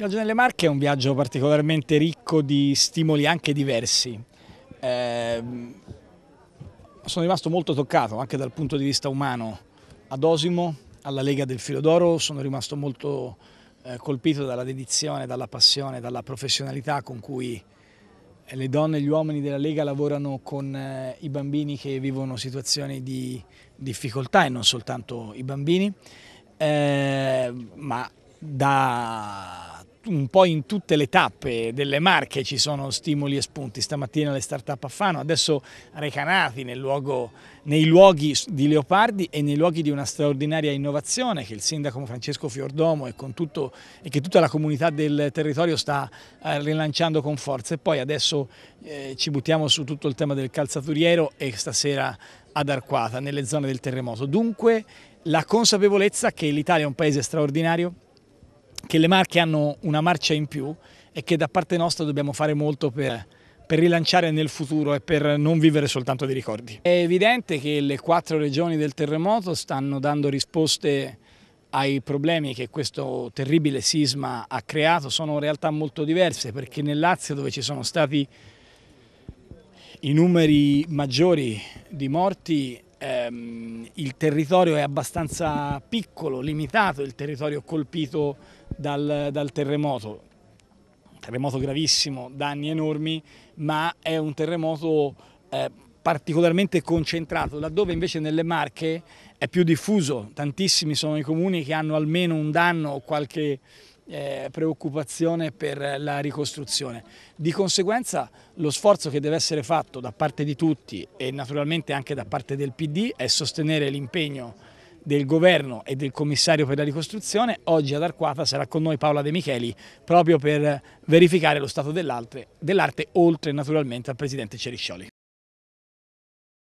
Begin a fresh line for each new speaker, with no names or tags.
Il viaggio nelle Marche è un viaggio particolarmente ricco di stimoli anche diversi. Eh, sono rimasto molto toccato anche dal punto di vista umano. Ad Osimo, alla Lega del Filo d'Oro, sono rimasto molto eh, colpito dalla dedizione, dalla passione, dalla professionalità con cui eh, le donne e gli uomini della Lega lavorano con eh, i bambini che vivono situazioni di difficoltà e non soltanto i bambini, ehm, ma da un po' in tutte le tappe delle marche ci sono stimoli e spunti. Stamattina le start-up a Fano, adesso Recanati luogo, nei luoghi di Leopardi e nei luoghi di una straordinaria innovazione che il sindaco Francesco Fiordomo e, tutto, e che tutta la comunità del territorio sta eh, rilanciando con forza. E poi adesso eh, ci buttiamo su tutto il tema del calzaturiero e stasera ad Arquata, nelle zone del terremoto. Dunque la consapevolezza che l'Italia è un paese straordinario che le Marche hanno una marcia in più e che da parte nostra dobbiamo fare molto per, per rilanciare nel futuro e per non vivere soltanto di ricordi. È evidente che le quattro regioni del terremoto stanno dando risposte ai problemi che questo terribile sisma ha creato sono realtà molto diverse perché nel Lazio dove ci sono stati i numeri maggiori di morti ehm, il territorio è abbastanza piccolo, limitato, il territorio colpito dal, dal terremoto, terremoto gravissimo, danni enormi, ma è un terremoto eh, particolarmente concentrato, laddove invece nelle Marche è più diffuso, tantissimi sono i comuni che hanno almeno un danno o qualche eh, preoccupazione per la ricostruzione. Di conseguenza lo sforzo che deve essere fatto da parte di tutti e naturalmente anche da parte del PD è sostenere l'impegno del governo e del commissario per la ricostruzione, oggi ad Arquata sarà con noi Paola De Micheli proprio per verificare lo stato dell'arte, dell oltre naturalmente al presidente Ceriscioli.